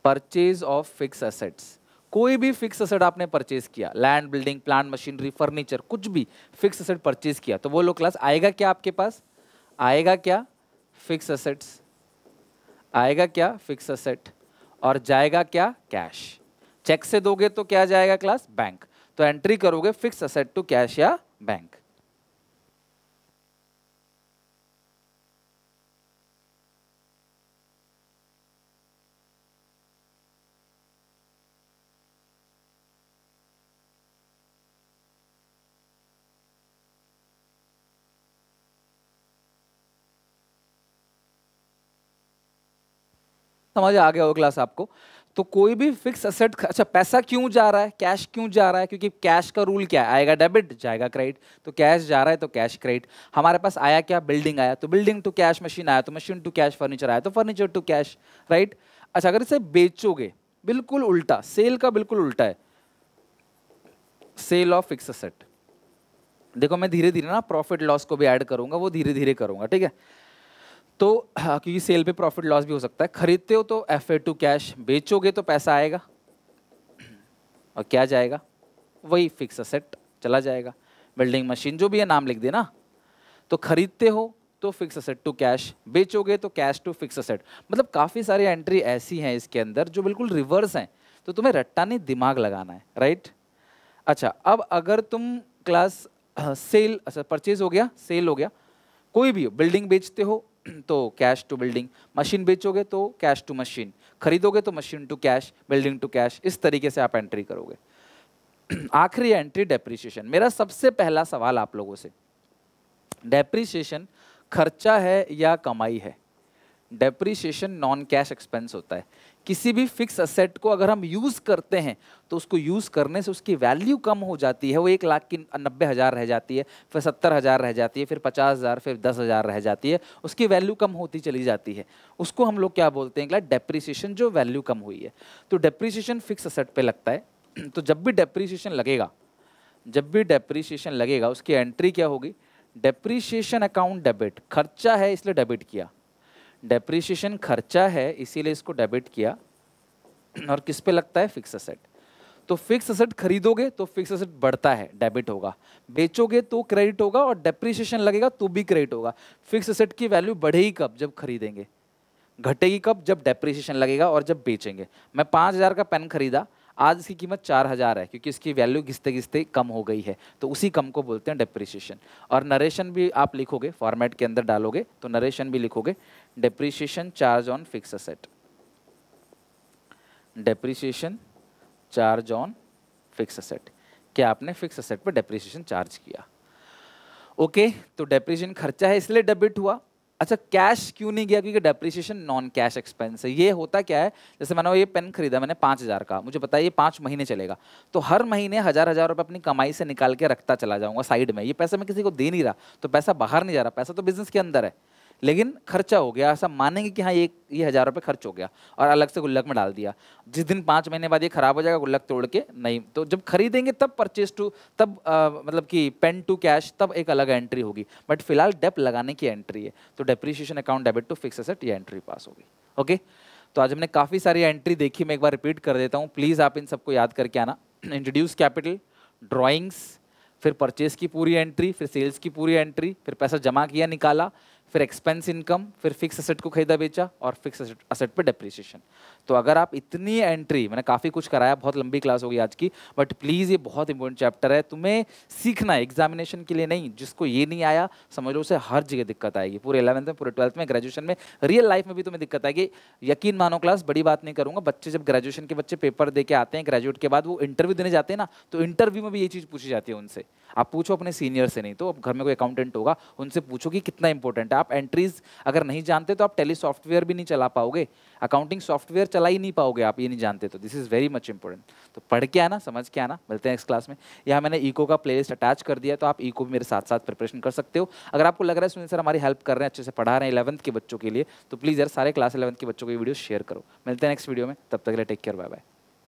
परचेज ऑफ फिक्स असेट्स कोई भी फिक्स असेट आपने परचेज किया land building plant machinery furniture कुछ भी फिक्स असेट परचेज किया तो वो लो क्लास आएगा क्या आपके पास आएगा क्या फिक्स असेट्स आएगा क्या फिक्स असेट और जाएगा क्या कैश चेक से दोगे तो क्या जाएगा क्लास बैंक तो एंट्री करोगे फिक्स असेट टू कैश या बैंक समझ आ गया क्लास आपको तो कोई भी फिक्स असेट अच्छा पैसा क्यों जा रहा है कैश क्यों जा रहा है क्योंकि कैश का रूल क्या है आएगा डेबिट जाएगा क्रेडिट तो कैश जा रहा है तो कैश क्रेडिट हमारे पास आया क्या बिल्डिंग आया तो बिल्डिंग टू कैश मशीन आया तो मशीन टू कैश फर्नीचर आया तो फर्नीचर टू कैश राइट अच्छा अगर इसे बेचोगे बिल्कुल उल्टा सेल का बिल्कुल उल्टा है सेल ऑफ फिक्स असेट देखो मैं धीरे धीरे ना प्रॉफिट लॉस को भी ऐड करूंगा वो धीरे धीरे करूंगा ठीक है तो हाँ, क्योंकि सेल पे प्रॉफिट लॉस भी हो सकता है खरीदते हो तो एफ ए टू कैश बेचोगे तो पैसा आएगा और क्या जाएगा वही फिक्स असेट चला जाएगा बिल्डिंग मशीन जो भी है नाम लिख देना तो खरीदते हो तो फिक्स असेट टू कैश बेचोगे तो कैश टू फिक्स असेट मतलब काफ़ी सारी एंट्री ऐसी हैं इसके अंदर जो बिल्कुल रिवर्स हैं तो तुम्हें रट्टा नहीं दिमाग लगाना है राइट अच्छा अब अगर तुम क्लास हाँ, सेल अच्छा परचेज हो गया सेल हो गया कोई भी हो बिल्डिंग बेचते हो *clears throat* तो कैश टू बिल्डिंग मशीन बेचोगे तो कैश टू मशीन खरीदोगे तो machine to cash building to cash इस तरीके से आप एंट्री करोगे *clears throat* आखिरी एंट्री डेप्रिसिएशन मेरा सबसे पहला सवाल आप लोगों से डेप्रिसिएशन खर्चा है या कमाई है डेप्रीशिएशन नॉन कैश एक्सपेंस होता है किसी भी फिक्स असेट को अगर हम यूज़ करते हैं तो उसको यूज़ करने से उसकी वैल्यू कम हो जाती है वो एक लाख की नब्बे हज़ार रह जाती है फिर सत्तर हज़ार रह जाती है फिर पचास हज़ार फिर दस हज़ार रह जाती है उसकी वैल्यू कम होती चली जाती है उसको हम लोग क्या बोलते हैं डेप्रिसिएशन जो वैल्यू कम हुई है तो डेप्रिसिएशन फिक्स असेट पर लगता है *clears throat* तो जब भी डेप्रिसिएशन लगेगा जब भी डेप्रिसिएशन लगेगा उसकी एंट्री क्या होगी डेप्रिसिएशन अकाउंट डेबिट खर्चा है इसलिए डेबिट किया डेप्रिशिएशन खर्चा है इसीलिए इसको डेबिट किया और किस पे लगता है फिक्स असेट तो फिक्स असेट खरीदोगे तो फिक्स असेट बढ़ता है डेबिट होगा बेचोगे तो क्रेडिट होगा और डेप्रिशिएशन लगेगा तो भी क्रेडिट होगा फिक्स असेट की वैल्यू बढ़ेगी कब जब खरीदेंगे घटेगी कब जब डेप्रिशिएशन लगेगा और जब बेचेंगे मैं पाँच हज़ार का पेन खरीदा आज इसकी कीमत चार हज़ार है क्योंकि इसकी वैल्यू घिसते घिसते कम हो गई है तो उसी कम को बोलते हैं डेप्रिसिएशन और नरेशन भी आप लिखोगे फॉर्मेट के अंदर डालोगे तो नरेशन भी लिखोगे depreciation charge on fixed asset depreciation charge on fixed asset क्या आपने फिक्स असेट पर डेप्रिसिएशन चार्ज किया ओके तो डेप्रिसिएशन खर्चा है इसलिए डेबिट हुआ अच्छा कैश क्यों नहीं गया क्योंकि डेप्रिसिएशन नॉन कैश एक्सपेंस है ये होता क्या है जैसे मैंने ये पेन खरीदा मैंने पाँच हज़ार का मुझे पता है ये पाँच महीने चलेगा तो हर महीने हज़ार हज़ार रुपये अपनी कमाई से निकाल के रखता चला जाऊंगा साइड में ये पैसा मैं किसी को दे नहीं रहा तो पैसा बाहर नहीं जा रहा पैसा तो बिजनेस के अंदर है लेकिन खर्चा हो गया ऐसा मानेंगे कि हाँ ये ये हज़ार रुपये खर्च हो गया और अलग से गुल्लक में डाल दिया जिस दिन पाँच महीने बाद ये ख़राब हो जाएगा गुल्लक तोड़ के नहीं तो जब खरीदेंगे तब परचेज टू तब आ, मतलब कि पेन टू कैश तब एक अलग एंट्री होगी बट फिलहाल डेप लगाने की एंट्री है तो depreciation account debit to fix asset ये एंट्री पास होगी ओके तो आज हमने काफ़ी सारी एंट्री देखी मैं एक बार रिपीट कर देता हूँ प्लीज़ आप इन सबको याद करके आना इंट्रोड्यूस कैपिटल ड्राॅइंग्स फिर परचेज की पूरी एंट्री फिर सेल्स की पूरी एंट्री फिर पैसा जमा किया निकाला फिर एक्सपेंस इनकम फिर फिक्स असेट को खरीदा बेचा और फिक्स असेट पर डेप्रिसिएशन तो अगर आप इतनी एंट्री मैंने काफ़ी कुछ कराया बहुत लंबी क्लास होगी आज की बट प्लीज़ ये बहुत इंपॉर्टेंट चैप्टर है तुम्हें सीखना है एग्जामिनेशन के लिए नहीं जिसको ये नहीं आया समझ लो उसे हर जगह दिक्कत आएगी पूरे इलेवंथ में पूरे ट्वेल्थ में ग्रेजुएशन में रियल लाइफ में भी तुम्हें दिक्कत आएगी यकीन मानो क्लास बड़ी बात नहीं करूँगा बच्चे जब ग्रेजुएशन के बच्चे पेपर दे आते हैं ग्रेजुएट के बाद वो इंटरव्यू देने जाते हैं ना तो इंटरव्यू में भी ये चीज़ पूछी जाती है उनसे आप पूछो अपने सीनियर से नहीं तो घर में कोई अकाउंटेंट होगा उनसे पूछो कि कितना इंपॉर्टेंट है आप एंट्रीज अगर नहीं जानते तो आप टेली सॉफ्टवेयर भी नहीं चला पाओगे अकाउंटिंग सॉफ्टवेयर चला ही नहीं पाओगे आप ये नहीं जानते तो this is very much important तो पढ़ के आना समझ के आना मिलते हैं नेक्स्ट क्लास में यहाँ मैंने ईको का प्ले अटैच कर दिया तो आप ईको भी मेरे साथ साथ प्रिपरेशन कर सकते हो अगर आपको लग रहा है सुनील सर हमारी हेल्प कर रहे हैं अच्छे से पढ़ा रहे हैं इलेवंथ के बच्चों के लिए तो प्लीज़ यार सारे क्लास इलेवंथ के बच्चों की वीडियो शेयर करो मिलते हैं नेक्स्ट वीडियो में तब तक के लिए टेक केयर बाय बाय